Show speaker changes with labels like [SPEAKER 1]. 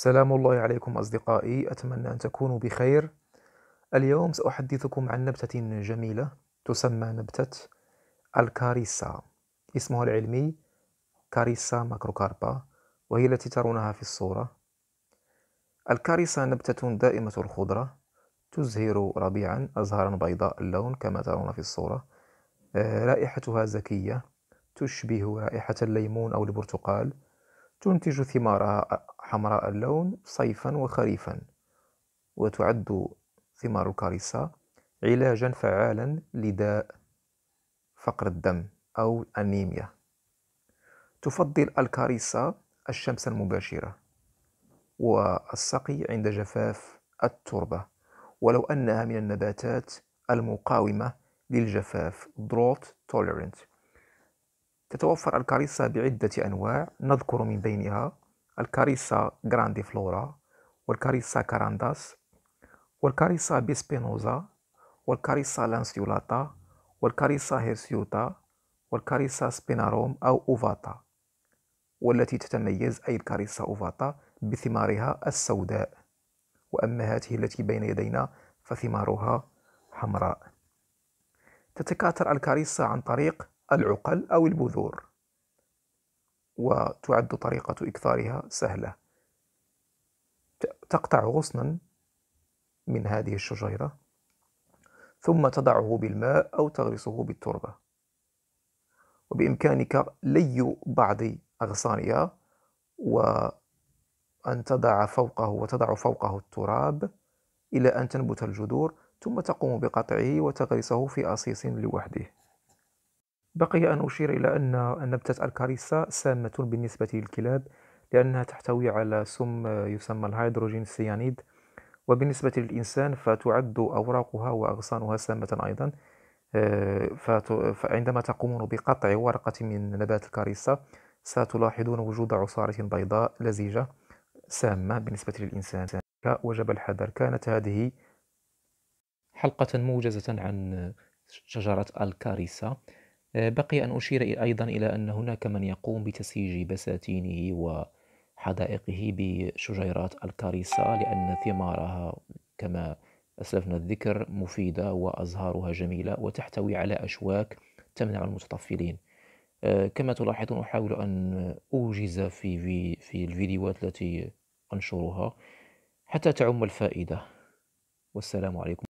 [SPEAKER 1] سلام الله عليكم أصدقائي أتمنى أن تكونوا بخير اليوم سأحدثكم عن نبتة جميلة تسمى نبتة الكاريسا اسمها العلمي كاريسا ماكروكاربا وهي التي ترونها في الصورة الكاريسا نبتة دائمة الخضرة تزهر ربيعا أزهارا بيضاء اللون كما ترون في الصورة آه، رائحتها زكية تشبه رائحة الليمون أو البرتقال تنتج ثمارها حمراء اللون صيفا وخريفا وتعد ثمار الكاريسا علاجا فعالا لداء فقر الدم أو أنيميا تفضل الكاريسا الشمس المباشرة والسقي عند جفاف التربة ولو أنها من النباتات المقاومة للجفاف drought tolerant تتوفر الكاريسا بعدة أنواع نذكر من بينها الكاريسا جراندي فلورا والكاريسا كارانداس والكاريسا بيسبينوزا والكاريسا لانسيولاتا والكاريسا هيرسيوتا والكاريسا سبيناروم أو أوفاتا والتي تتميز أي الكاريسا أوفاتا بثمارها السوداء وأما هاته التي بين يدينا فثمارها حمراء تتكاثر الكاريسا عن طريق العقل أو البذور وتعد طريقة إكثارها سهلة تقطع غصنا من هذه الشجيرة ثم تضعه بالماء أو تغرسه بالتربة وبإمكانك لي بعض أغصانها وأن تضع فوقه وتضع فوقه التراب إلى أن تنبت الجذور ثم تقوم بقطعه وتغرسه في أصيص لوحده بقي أن أشير إلى أن نبتة الكاريسا سامة بالنسبة للكلاب لأنها تحتوي على سم يسمى الهيدروجين السيانيد وبالنسبة للإنسان فتعد أوراقها وأغصانها سامة أيضا آه، فعندما تقومون بقطع ورقة من نبات الكاريسا ستلاحظون وجود عصارة بيضاء لزجة سامة بالنسبة للإنسان وجب الحذر كانت هذه
[SPEAKER 2] حلقة موجزة عن شجرة الكاريسا آه، بقي أن أشير أيضا إلى أن هناك من يقوم بتسييج بساتينه وحدائقه بشجيرات الكاريسا لأن ثمارها كما أسلفنا الذكر مفيدة وأزهارها جميلة وتحتوي على أشواك تمنع المتطفلين آه، كما تلاحظون أحاول أن أوجز في, في, في الفيديوهات التي أنشرها حتى تعم الفائدة والسلام عليكم